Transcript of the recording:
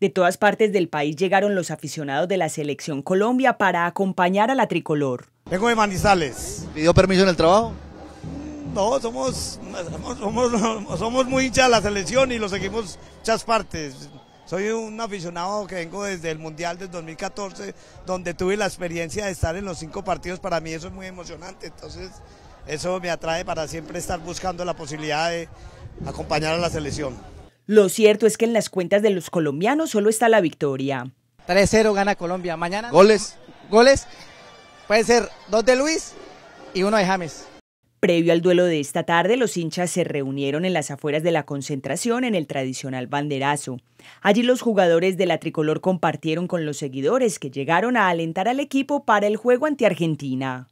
De todas partes del país llegaron los aficionados de la Selección Colombia para acompañar a la tricolor. Vengo de Manizales. ¿Pidió permiso en el trabajo? No, somos, somos, somos, muy hinchas de la selección y lo seguimos muchas partes. Soy un aficionado que vengo desde el Mundial del 2014, donde tuve la experiencia de estar en los cinco partidos. Para mí eso es muy emocionante, entonces eso me atrae para siempre estar buscando la posibilidad de acompañar a la selección. Lo cierto es que en las cuentas de los colombianos solo está la victoria. 3-0 gana Colombia. Mañana. Goles. Goles. Pueden ser dos de Luis y uno de James. Previo al duelo de esta tarde, los hinchas se reunieron en las afueras de la concentración en el tradicional banderazo. Allí los jugadores de la tricolor compartieron con los seguidores que llegaron a alentar al equipo para el juego ante Argentina.